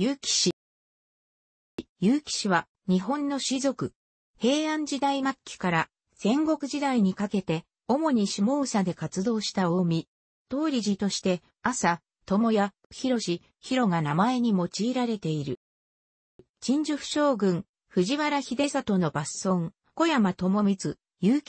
結城氏。結城氏は日本の氏族。平安時代末期から戦国時代にかけて、主に下佐で活動した大見。通理事として、朝、友也、広氏、広が名前に用いられている。陳寿将軍、藤原秀里の抜孫、小山智光、結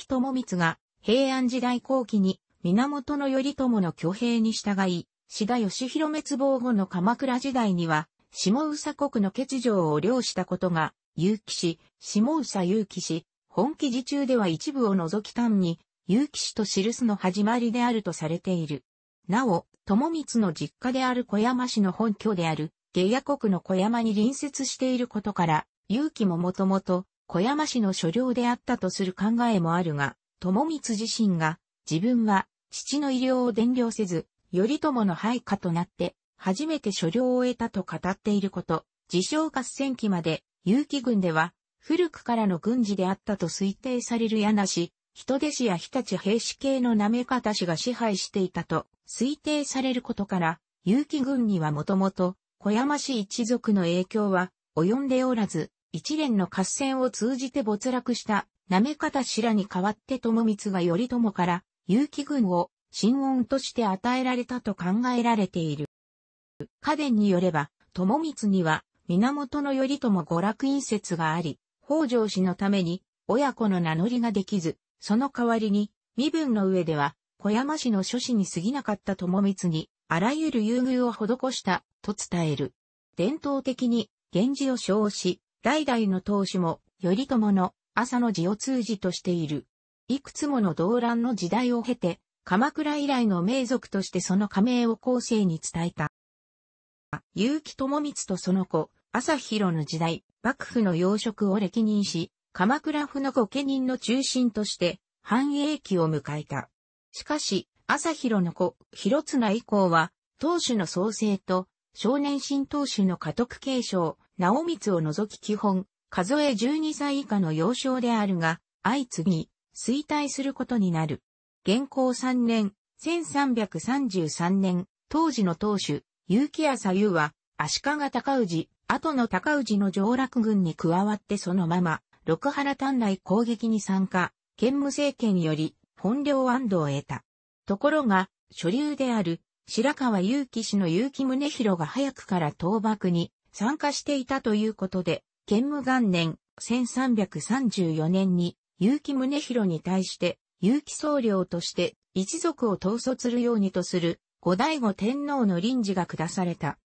城智光が、平安時代後期に、源頼朝の挙兵に従い、志田義弘滅亡後の鎌倉時代には、下宇佐国の欠如を領したことが、有城氏、下宇佐有城氏、本記事中では一部を除き単に、有城氏と記すの始まりであるとされている。なお、友光の実家である小山氏の本拠である、下野国の小山に隣接していることから、有城ももともと小山氏の所領であったとする考えもあるが、友光自身が、自分は父の医療を伝領せず、頼朝の配下となって、初めて所領を得たと語っていること、自称合戦期まで、有機軍では、古くからの軍事であったと推定される柳氏、人弟子や日立兵士系の舐め方氏が支配していたと推定されることから、有機軍にはもともと小山氏一族の影響は及んでおらず、一連の合戦を通じて没落した舐め方氏らに代わって友光が頼朝から有機軍を新恩として与えられたと考えられている。家伝によれば、友光には、源頼朝娯楽院説があり、北条氏のために、親子の名乗りができず、その代わりに、身分の上では、小山氏の諸子に過ぎなかった友光に、あらゆる優遇を施した、と伝える。伝統的に、源氏を称し、代々の当主も、頼朝の朝の字を通じとしている。いくつもの動乱の時代を経て、鎌倉以来の名族としてその加盟を後世に伝えた。結城智光とその子、朝広の時代、幕府の要職を歴任し、鎌倉府の御家人の中心として、繁栄期を迎えた。しかし、朝広の子、広綱以降は、当主の創生と、少年新当主の家督継承、直光を除き基本、数え12歳以下の幼少であるが、相次ぎ、衰退することになる。現行3年、1333年、当時の当主、結城朝夕は、足利高氏、後の高氏の上洛軍に加わってそのまま、六原丹内攻撃に参加、兼務政権より本領安堵を得た。ところが、所流である白川結城氏の結城宗広が早くから倒幕に参加していたということで、兼務元年1334年に結城宗広に対して、結城総領として一族を統率するようにとする後醍醐天皇の臨時が下された。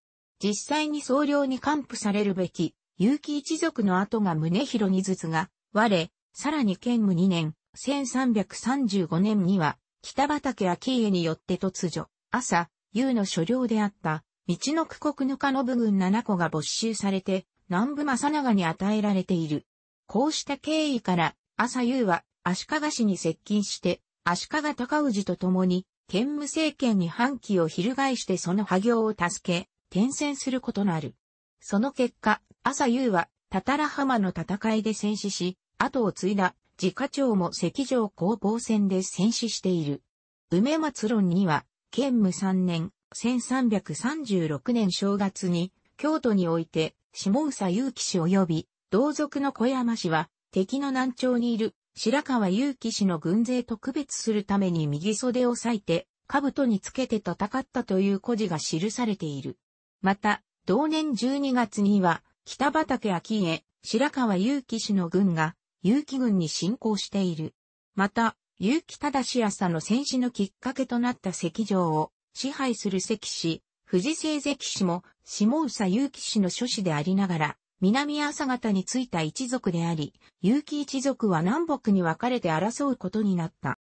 実際に総領に還付されるべき、結城一族の後が宗広にずつが、我、さらに兼務2年、1335年には、北畠昭家によって突如、朝、夕の所領であった、道の区国ぬかの部軍7個が没収されて、南部正長に与えられている。こうした経緯から、朝夕は足利氏に接近して、足利尊氏と共に兼務政権に反旗を翻してその破業を助け、転戦することなる。その結果、朝夕は、たたら浜の戦いで戦死し、後を継いだ、自家長も赤城攻防戦で戦死している。梅松論には、兼務3年、1336年正月に、京都において、下宇佐祐騎氏及び、同族の小山氏は、敵の南朝にいる白川祐希氏の軍勢と区別するために右袖を裂いて、兜につけて戦ったという故事が記されている。また、同年12月には、北畠秋家、白川祐希氏の軍が、祐希軍に侵攻している。また、結城正朝の戦死のきっかけとなった石城を支配する石氏、藤聖関氏も下佐祐希氏の諸子でありながら、南朝方についた一族であり、結城一族は南北に分かれて争うことになった。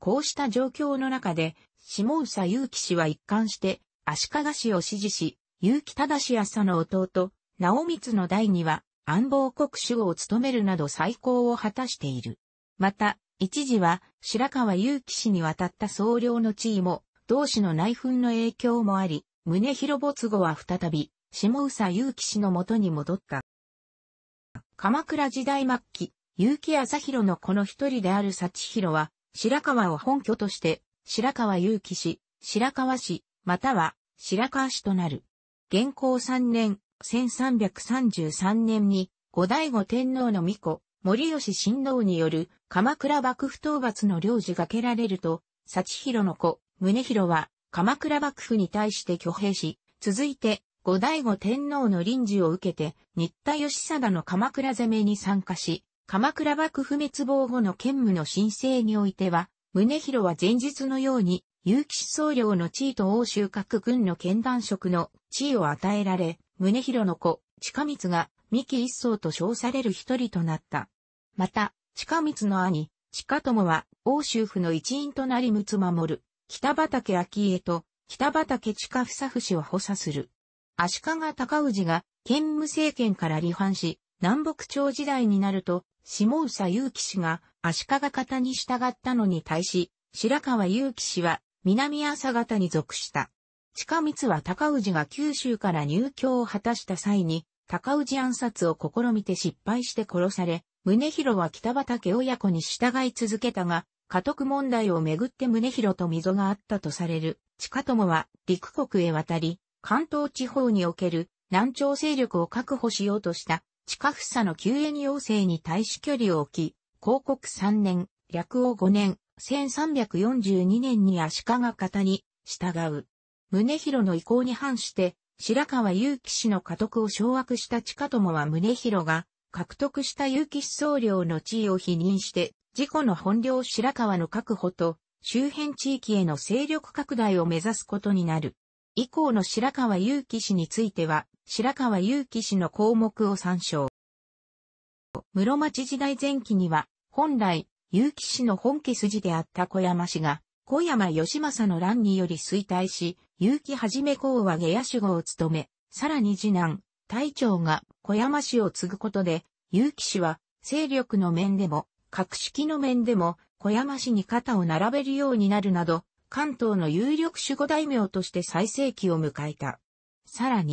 こうした状況の中で、下宇佐結城氏は一貫して、足利氏を支持し、結城忠朝の弟、直光の代には、安房国主を務めるなど再興を果たしている。また、一時は白川結城氏に渡った総領の地位も、同氏の内紛の影響もあり、宗広没後は再び、下宇佐祐氏のもとに戻った。鎌倉時代末期、結城朝広のこの一人である幸弘は、白川を本拠として、白川結城氏、白川氏、または白川氏となる。元寇3年、1333年に、後醍醐天皇の御子、森吉親王による鎌倉幕府討伐の領事が蹴られると、幸弘の子、宗弘は鎌倉幕府に対して挙兵し、続いて後醍醐天皇の臨時を受けて、新田義貞の鎌倉攻めに参加し、鎌倉幕府滅亡後の兼務の申請においては、宗広は前日のように、有機思想領の地位と欧州各軍の剣断職の地位を与えられ、宗広の子、近光が、三木一層と称される一人となった。また、近光の兄、近友は、欧州府の一員となり六つ守、北畠昭恵と、北畠近房伏を補佐する。足利尊氏が兼務政権から離反し、南北朝時代になると、下宇佐祐樹氏が足利方に従ったのに対し、白川祐樹氏は南朝方に属した。近光は高氏が九州から入京を果たした際に、高氏暗殺を試みて失敗して殺され、宗広は北畠親子に従い続けたが、家督問題をめぐって宗広と溝があったとされる。近友は陸国へ渡り、関東地方における南朝勢力を確保しようとした地下封鎖の救援要請に対し距離を置き、広告3年、略王5年、1342年に足利方に従う。宗広の意向に反して、白川祐樹氏の家督を掌握した地と友は宗広が獲得した祐樹思想領の地位を否認して、事故の本領白川の確保と周辺地域への勢力拡大を目指すことになる。以降の白川祐樹氏については、白川祐樹氏の項目を参照。室町時代前期には、本来、祐樹氏の本家筋であった小山氏が、小山義政の乱により衰退し、祐樹はじめ公は下野守護を務め、さらに次男、隊長が小山氏を継ぐことで、祐樹氏は、勢力の面でも、格式の面でも、小山氏に肩を並べるようになるなど、関東の有力守護大名として最盛期を迎えた。さらに、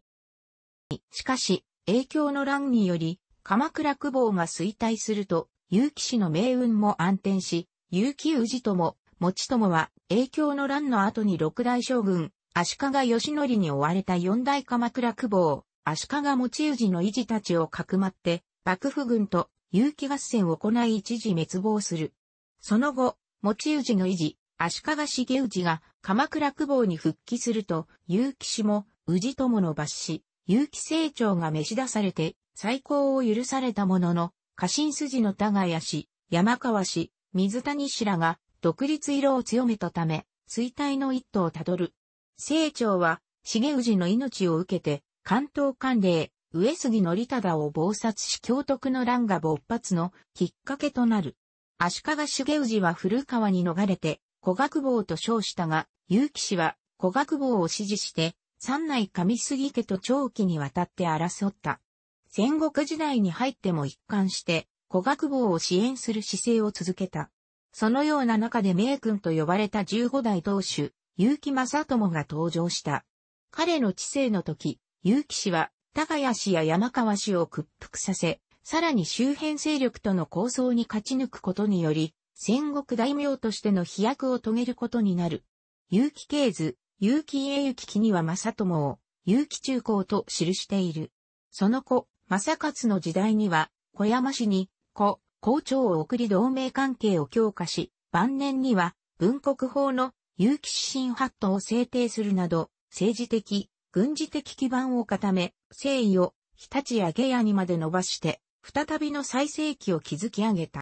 しかし、影響の乱により、鎌倉久保が衰退すると、結城氏の命運も暗転し、結城氏とも、持友は、影響の乱の後に六代将軍、足利義則に追われた四大鎌倉久保、足利持氏の維持たちをかくまって、幕府軍と結城合戦を行い一時滅亡する。その後、持氏の維持、足利重氏が鎌倉久保に復帰すると、結城氏も氏友の抜子、結城清張が召し出されて再興を許されたものの、家臣筋の田谷氏、山川氏、水谷氏らが独立色を強めたため、衰退の一途をたどる。清張は、重氏の命を受けて、関東官令、上杉則忠を謀殺し京徳の乱が勃発のきっかけとなる。足利重氏は古川に逃れて、古学坊と称したが、結城氏は古学坊を支持して、三内上杉家と長期にわたって争った。戦国時代に入っても一貫して、古学坊を支援する姿勢を続けた。そのような中で名君と呼ばれた15代当主、結城正友が登場した。彼の治世の時、結城氏は、高谷氏や山川氏を屈服させ、さらに周辺勢力との抗争に勝ち抜くことにより、戦国大名としての飛躍を遂げることになる。結城慶図、結城家行きには正友を、結城中高と記している。その子、正勝の時代には、小山市に、子、校長を送り同盟関係を強化し、晩年には、文国法の結城指針法度を制定するなど、政治的、軍事的基盤を固め、誠意を日立や下野にまで伸ばして、再びの最盛期を築き上げた。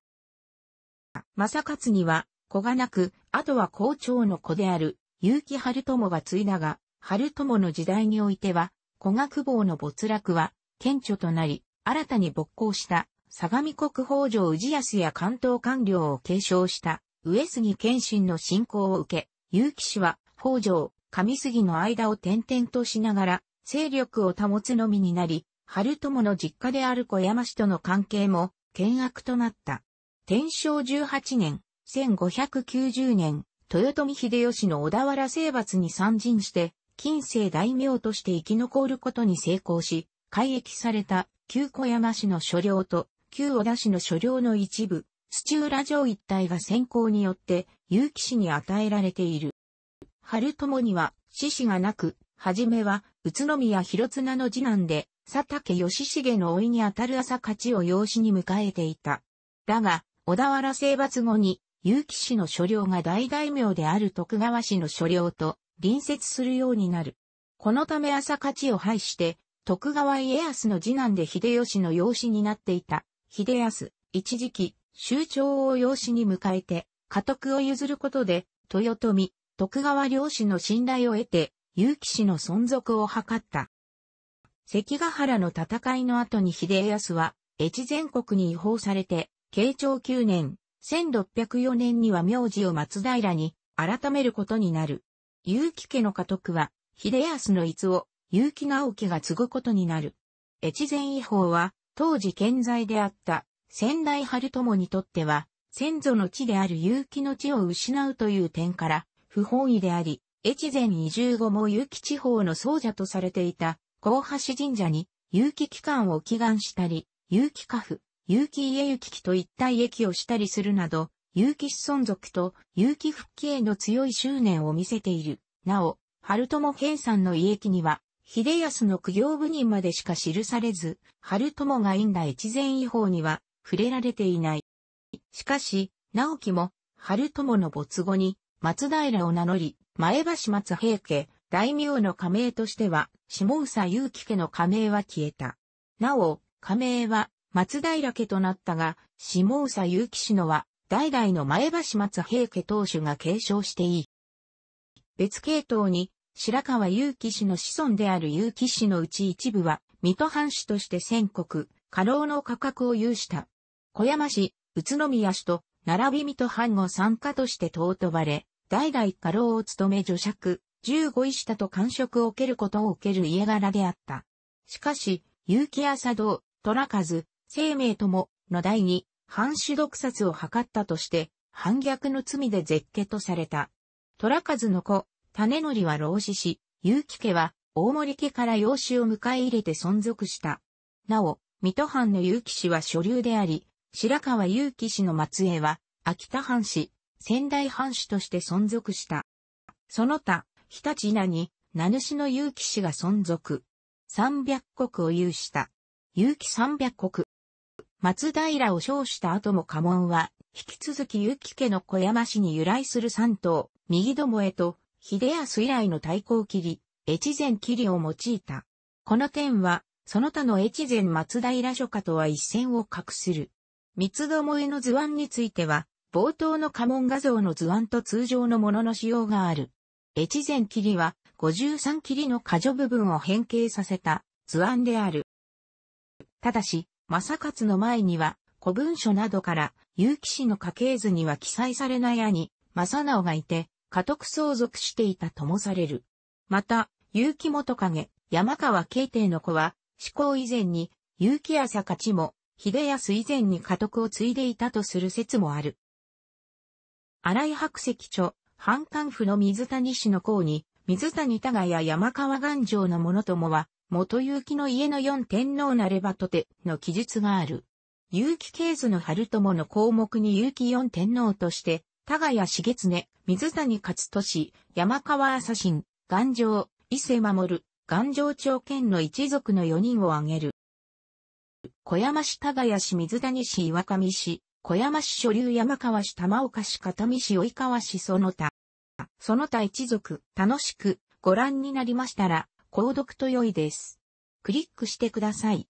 正勝には、子がなく、あとは校長の子である、結城春友が継いだが、春友の時代においては、古学坊の没落は、顕著となり、新たに勃興した、相模国宝城氏康や関東官僚を継承した、上杉謙信の信仰を受け、結城氏は、北条、上杉の間を転々としながら、勢力を保つのみになり、春友の実家である小山氏との関係も、険悪となった。天正18年、1590年、豊臣秀吉の小田原征伐に参陣して、近世大名として生き残ることに成功し、改役された旧小山市の所領と旧小田市の所領の一部、土浦城一帯が先行によって有機市に与えられている。春友には志士がなく、はじめは宇都宮広綱の次男で佐竹義重の老いにあたる朝勝を養子に迎えていた。だが、小田原征伐後に、結城氏の所領が大大名である徳川氏の所領と隣接するようになる。このため朝勝ちを廃して、徳川家康の次男で秀吉の養子になっていた、秀康、一時期、州長を養子に迎えて、家督を譲ることで、豊臣、徳川領氏の信頼を得て、結城氏の存続を図った。関ヶ原の戦いの後に秀康は、越前国に違法されて、慶長9年、1604年には名字を松平に改めることになる。結城家の家督は、秀康の逸を結城直樹が継ぐことになる。越前違法は、当時健在であった仙台春友にとっては、先祖の地である結城の地を失うという点から、不本意であり、越前移住後も結城地方の僧者とされていた、高橋神社に、結城機関を祈願したり、結城家父、有機家行きと一体駅をしたりするなど、有機子存続と有機復帰への強い執念を見せている。なお、春友平さんの家駅には、秀康の苦行部人までしか記されず、春友が院内越前違法には触れられていない。しかし、直樹も、春友の没後に、松平を名乗り、前橋松平家、大名の加盟としては、下総勇気家の加盟は消えた。なお、加盟は、松平家となったが、下総結城氏のは、代々の前橋松平家当主が継承していい。別系統に、白川結城氏の子孫である結城氏のうち一部は、水戸藩主として宣国、家老の価格を有した。小山市、宇都宮市と、並び水戸藩を参加として尊ばれ、代々家老を務め女爵、15位下と官職を受けることを受ける家柄であった。しかし、結城朝堂、虎数、生命ともの第二、藩主毒殺を図ったとして、反逆の罪で絶家とされた。虎数の子、種則は老子し、結城家は大森家から養子を迎え入れて存続した。なお、水戸藩の結城氏は所流であり、白川結城氏の末裔は、秋田藩氏、仙台藩主として存続した。その他、日立稲に、名主の結城氏が存続。三百国を有した。結城三百国。松平を称した後も家紋は、引き続き結城家の小山氏に由来する三頭、右どもへと、秀康以来の太抗切り、越前切りを用いた。この点は、その他の越前松平書家とは一線を画する。三つどもへの図案については、冒頭の家紋画像の図案と通常のものの仕様がある。越前切りは、53切りの箇所部分を変形させた図案である。ただし、正勝の前には、古文書などから、結城氏の家系図には記載されない兄、正直がいて、家督相続していたともされる。また、結城元影、山川慶帝の子は、死行以前に、結城朝勝も、秀康以前に家督を継いでいたとする説もある。荒井白石著、反官府の水谷氏の子に、水谷多賀や山川岩城の者ともは、元気の家の四天皇なればとての記述がある。勇気系図の春友の項目に勇気四天皇として、田谷重常、水谷勝利、山川朝臣、岩丈、伊勢守、岩丈朝剣の一族の四人を挙げる。小山市田谷市水谷市岩上市、小山市所流山川市玉岡市片見市及川市その他。その他一族、楽しくご覧になりましたら、購読と良いです。クリックしてください。